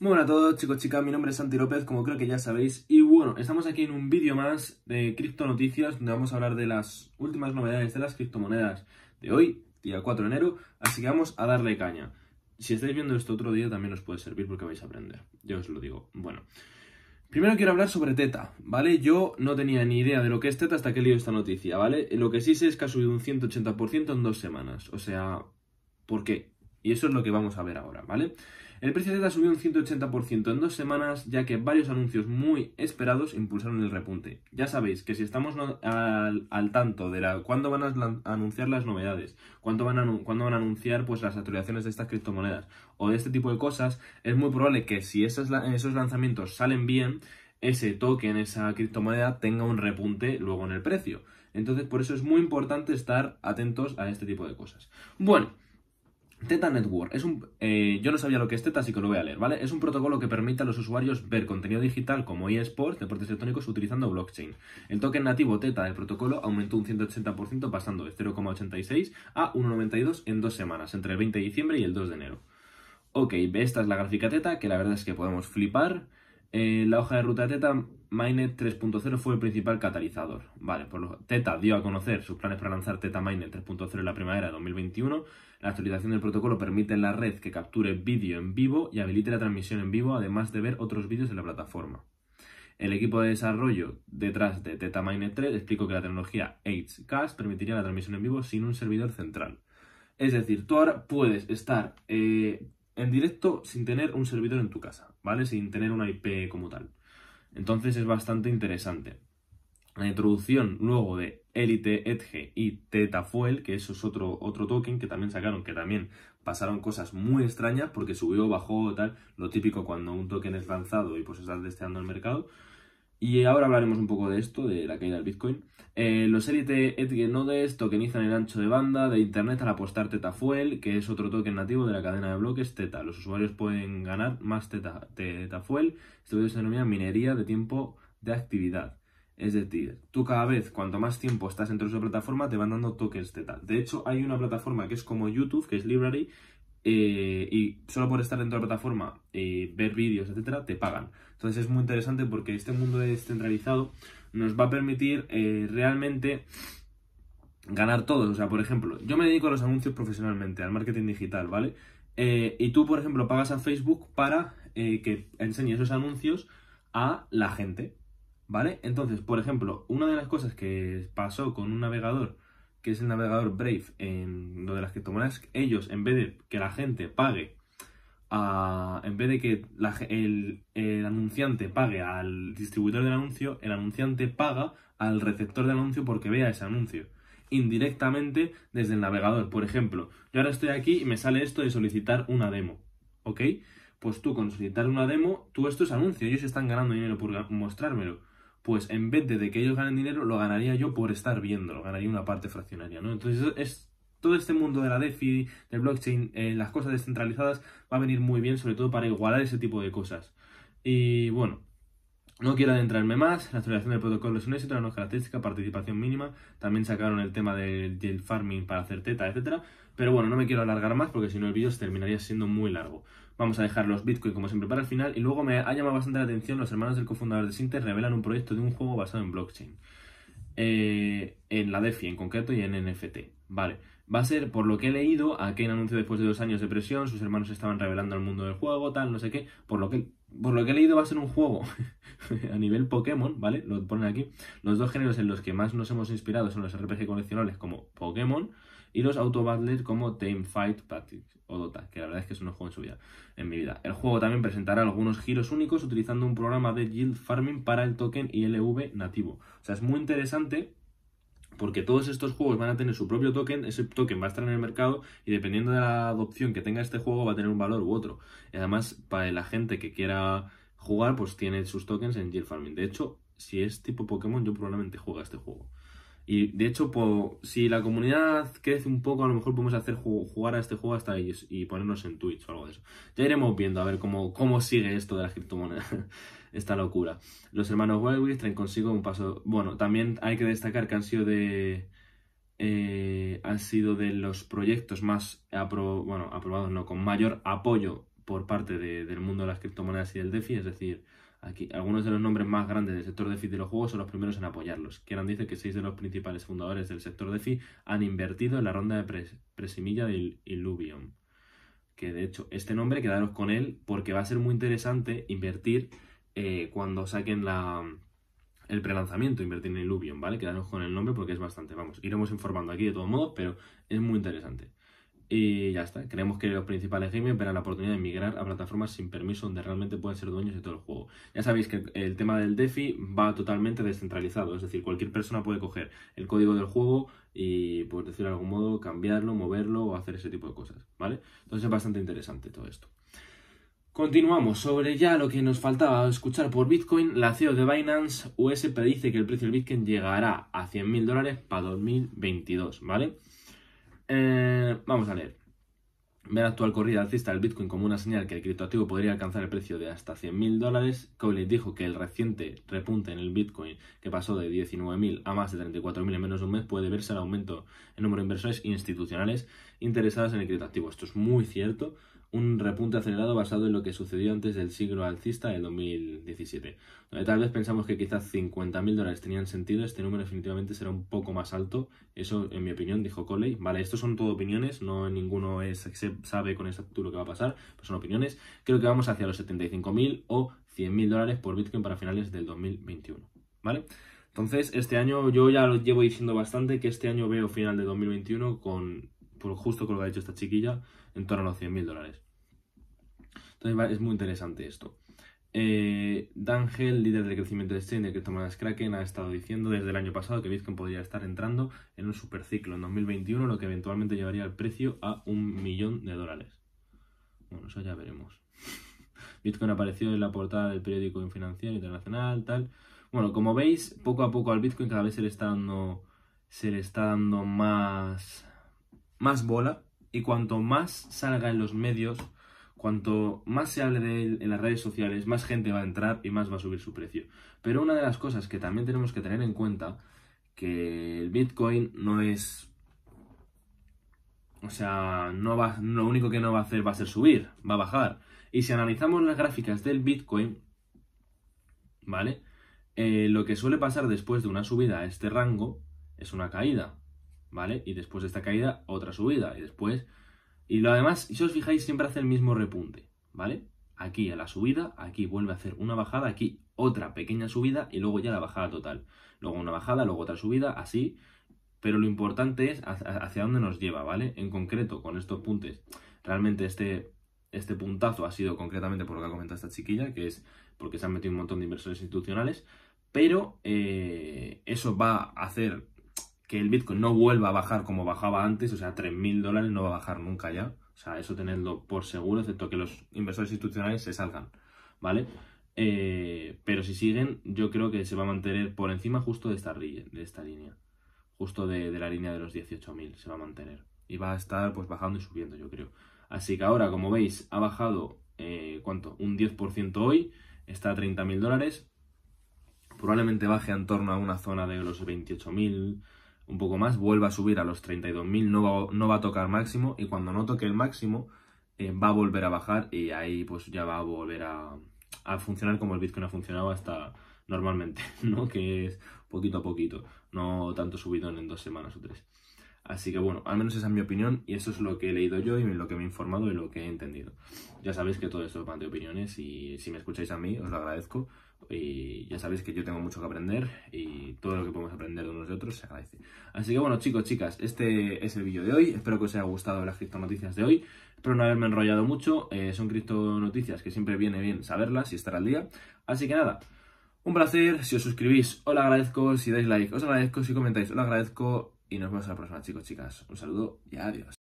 Muy a todos chicos, chicas, mi nombre es Santi López, como creo que ya sabéis. Y bueno, estamos aquí en un vídeo más de Cripto Noticias, donde vamos a hablar de las últimas novedades de las criptomonedas de hoy, día 4 de enero. Así que vamos a darle caña. Si estáis viendo esto otro día también os puede servir porque vais a aprender. Yo os lo digo. Bueno. Primero quiero hablar sobre Teta, ¿vale? Yo no tenía ni idea de lo que es Teta hasta que he leído esta noticia, ¿vale? Lo que sí sé es que ha subido un 180% en dos semanas. O sea, ¿por qué? Y eso es lo que vamos a ver ahora, ¿vale? vale el precio de Z subió un 180% en dos semanas, ya que varios anuncios muy esperados impulsaron el repunte. Ya sabéis que si estamos al, tanto de la, cuándo van a, anunciar las novedades, cuándo van a, anunciar pues, las actualizaciones de estas criptomonedas o de este tipo de cosas, es muy probable que si esos lanzamientos salen bien, ese token, esa criptomoneda tenga un repunte luego en el precio. Entonces, por eso es muy importante estar atentos a este tipo de cosas. Bueno. Teta Network es un. Eh, yo no sabía lo que es Teta, así que lo voy a leer, ¿vale? Es un protocolo que permite a los usuarios ver contenido digital como eSports, deportes electrónicos, utilizando blockchain. El token nativo Teta del protocolo aumentó un 180%, pasando de 0,86 a 1,92 en dos semanas, entre el 20 de diciembre y el 2 de enero. Ok, esta es la gráfica Teta, que la verdad es que podemos flipar. Eh, la hoja de ruta de Teta Mainnet 3.0 fue el principal catalizador. Vale, Teta dio a conocer sus planes para lanzar Teta Mainnet 3.0 en la primavera de 2021. La actualización del protocolo permite en la red que capture vídeo en vivo y habilite la transmisión en vivo, además de ver otros vídeos en la plataforma. El equipo de desarrollo detrás de Teta Mainnet 3 explicó que la tecnología HCAS permitiría la transmisión en vivo sin un servidor central. Es decir, tú ahora puedes estar eh, en directo sin tener un servidor en tu casa, ¿vale? Sin tener una IP como tal. Entonces es bastante interesante. La introducción luego de Elite, Edge y Tetafuel, que eso es otro, otro token que también sacaron, que también pasaron cosas muy extrañas porque subió, bajó, tal, lo típico cuando un token es lanzado y pues estás testeando el mercado. Y ahora hablaremos un poco de esto, de la caída del Bitcoin. Eh, los élite Edge Nodes tokenizan el ancho de banda de Internet al apostar Teta Fuel, que es otro token nativo de la cadena de bloques Teta. Los usuarios pueden ganar más Teta, teta Fuel. Esto se denomina minería de tiempo de actividad. Es decir, tú cada vez, cuanto más tiempo estás dentro de plataforma, te van dando tokens teta. De hecho, hay una plataforma que es como YouTube, que es Library, eh, y solo por estar dentro de la plataforma, y eh, ver vídeos, etcétera, te pagan. Entonces es muy interesante porque este mundo descentralizado nos va a permitir eh, realmente ganar todo. O sea, por ejemplo, yo me dedico a los anuncios profesionalmente, al marketing digital, ¿vale? y tú, por ejemplo, pagas a Facebook para que enseñe esos anuncios a la gente, ¿vale? Entonces, por ejemplo, una de las cosas que pasó con un navegador que es el navegador Brave, en de las criptomonedas, ellos, en vez de que la gente pague, a, en vez de que el, anunciante pague al distribuidor del anuncio, el anunciante paga al receptor del anuncio porque vea ese anuncio, indirectamente desde el navegador. Por ejemplo, yo ahora estoy aquí y me sale esto de solicitar una demo, ¿ok? Pues tú con solicitar una demo, tú esto es anuncio, ellos están ganando dinero por mostrármelo pues en vez de, que ellos ganen dinero, lo ganaría yo por estar viéndolo, ganaría una parte fraccionaria, ¿no? Entonces es todo este mundo de la DeFi, del blockchain, eh, las cosas descentralizadas, va a venir muy bien, sobre todo para igualar ese tipo de cosas. Y bueno, no quiero adentrarme más, la actualización del protocolo es un éxito, no característica, participación mínima, también sacaron el tema del, del farming para hacer teta, etcétera, pero bueno, no me quiero alargar más porque si no el vídeo terminaría siendo muy largo. Vamos a dejar los Bitcoin como siempre para el final. Y luego me ha llamado bastante la atención, los hermanos del cofundador de Sinter revelan un proyecto de un juego basado en blockchain. Eh, en la DeFi en concreto y en NFT. Vale. Va a ser, por lo que he leído, a Kane anunció después de dos años de presión, sus hermanos estaban revelando el mundo del juego, tal, no sé qué, por lo que por lo que he leído, va a ser un juego a nivel Pokémon, ¿vale? Lo ponen aquí. Los dos géneros en los que más nos hemos inspirado son los RPG coleccionales como Pokémon y los Autobattlers como Team Fight Tactics o Dota, que la verdad es que es un juego en su vida, en mi vida. El juego también presentará algunos giros únicos utilizando un programa de Yield Farming para el token ILV nativo. O sea, es muy interesante porque todos estos juegos van a tener su propio token, ese token va a estar en el mercado y dependiendo de la adopción que tenga este juego va a tener un valor u otro. Y además, para la gente que quiera jugar, pues tiene sus tokens en Gear Farming. De hecho, si es tipo Pokémon, yo probablemente juega este juego. Y de hecho, si la comunidad crece un poco, a lo mejor podemos hacer jugar a este juego hasta ahí y ponernos en Twitch o algo de eso. Ya iremos viendo a ver cómo, cómo sigue esto de las criptomonedas, esta locura. Los hermanos Wildwitz traen consigo un paso. Bueno, también hay que destacar que han sido de. Eh, han sido de los proyectos más bueno, aprobados, no, con mayor apoyo por parte del mundo de las criptomonedas y del DeFi, es decir, Aquí, algunos de los nombres más grandes del sector DeFi de los juegos son los primeros en apoyarlos. Kieran dice que seis de los principales fundadores del sector de DeFi han invertido en la ronda de presimilla del Illuvium. Que de hecho, este nombre, quedaros con él, porque va a ser muy interesante invertir eh, cuando saquen el prelanzamiento, invertir en Illuvium, ¿vale? Quedaros con el nombre porque es bastante, vamos, iremos informando aquí de todos modos, pero es muy interesante. Y ya está, creemos que los principales gamers verán la oportunidad de migrar a plataformas sin permiso donde realmente pueden ser dueños de todo el juego. Ya sabéis que el tema del DeFi va totalmente descentralizado, es decir, cualquier persona puede coger el código del juego y, por decirlo de algún modo, cambiarlo, moverlo o hacer ese tipo de cosas, ¿vale? Entonces es bastante interesante todo esto. Continuamos sobre ya lo que nos faltaba escuchar por Bitcoin. La CEO de Binance US predice que el precio del Bitcoin llegará a 100.000 dólares para 2022, ¿vale? Eh, vamos a leer. Ver actual corrida alcista del Bitcoin como una señal que el criptoactivo podría alcanzar el precio de hasta 100.000 dólares, Cowley dijo que el reciente repunte en el Bitcoin, que pasó de 19.000 a más de 34.000 en menos de un mes, puede verse el aumento en número de inversores institucionales interesadas en el criptoactivo. Esto es muy cierto, un repunte acelerado basado en lo que sucedió antes del siglo alcista del 2017. tal vez pensamos que quizás 50.000 dólares tenían sentido, este número definitivamente será un poco más alto. Eso, en mi opinión, dijo Coley. Vale, estos son todo opiniones, no ninguno es, sabe con exactitud lo que va a pasar, pero son opiniones. Creo que vamos hacia los 75.000 o 100.000 dólares por Bitcoin para finales del 2021. ¿Vale? Entonces, este año yo ya lo llevo diciendo bastante que este año veo final de 2021 con justo con lo que ha dicho esta chiquilla, en torno a los 100.000 dólares. Entonces es muy interesante esto. Eh, Dangel, líder del crecimiento de exchange de criptomonedas Kraken, ha estado diciendo desde el año pasado que Bitcoin podría estar entrando en un superciclo en 2021, lo que eventualmente llevaría el precio a un millón de dólares. Bueno, eso ya veremos. Bitcoin apareció en la portada del periódico Financiero Internacional, tal. Bueno, como veis, poco a poco al Bitcoin cada vez se le está dando, se le está dando más más bola y cuanto más salga en los medios, cuanto más se hable de él en las redes sociales, más gente va a entrar y más va a subir su precio. Pero una de las cosas que también tenemos que tener en cuenta, que el Bitcoin no es... O sea, no va, lo único que no va a hacer va a ser subir, va a bajar. Y si analizamos las gráficas del Bitcoin, ¿vale? Eh, lo que suele pasar después de una subida a este rango es una caída. ¿vale? Y después de esta caída, otra subida, y después... Y lo demás... si os fijáis, siempre hace el mismo repunte, ¿vale? Aquí a la subida, aquí vuelve a hacer una bajada, aquí otra pequeña subida y luego ya la bajada total. Luego una bajada, luego otra subida, así. Pero lo importante es hacia dónde nos lleva, ¿vale? En concreto, con estos puntes, realmente este, este puntazo ha sido concretamente por lo que ha comentado esta chiquilla, que es porque se han metido un montón de inversores institucionales, pero eh, eso va a hacer que el Bitcoin no vuelva a bajar como bajaba antes, o sea, 3.000 dólares no va a bajar nunca ya. O sea, eso tenedlo por seguro, excepto que los inversores institucionales se salgan, ¿vale? Eh, pero si siguen, yo creo que se va a mantener por encima justo de esta, de esta línea, justo de, la línea de los 18.000 se va a mantener. Y va a estar pues bajando y subiendo, yo creo. Así que ahora, como veis, ha bajado, eh, ¿cuánto? Un 10% hoy, está a 30.000 dólares. Probablemente baje en torno a una zona de los 28.000 un poco más, vuelva a subir a los 32.000, no va, no va a tocar máximo y cuando no toque el máximo eh, va a volver a bajar y ahí pues ya va a volver a, a funcionar como el Bitcoin ha funcionado hasta normalmente, ¿no? Que es poquito a poquito, no tanto subido en dos semanas o tres. Así que bueno, al menos esa es mi opinión y eso es lo que he leído yo y lo que me he informado y lo que he entendido. Ya sabéis que todo esto es de opiniones y si me escucháis a mí os lo agradezco y ya sabéis que yo tengo mucho que aprender y todo lo que podemos aprender de unos de otros se agradece. Así que bueno, chicos, chicas, este es el vídeo de hoy. Espero que os haya gustado las criptonoticias de hoy. Espero no haberme enrollado mucho. Eh, son criptonoticias que siempre viene bien saberlas y estar al día. Así que nada, un placer. Si os suscribís, os lo agradezco. Si dais like, os agradezco. Si comentáis, os lo agradezco. Y nos vemos a la próxima, chicos, chicas. Un saludo y adiós.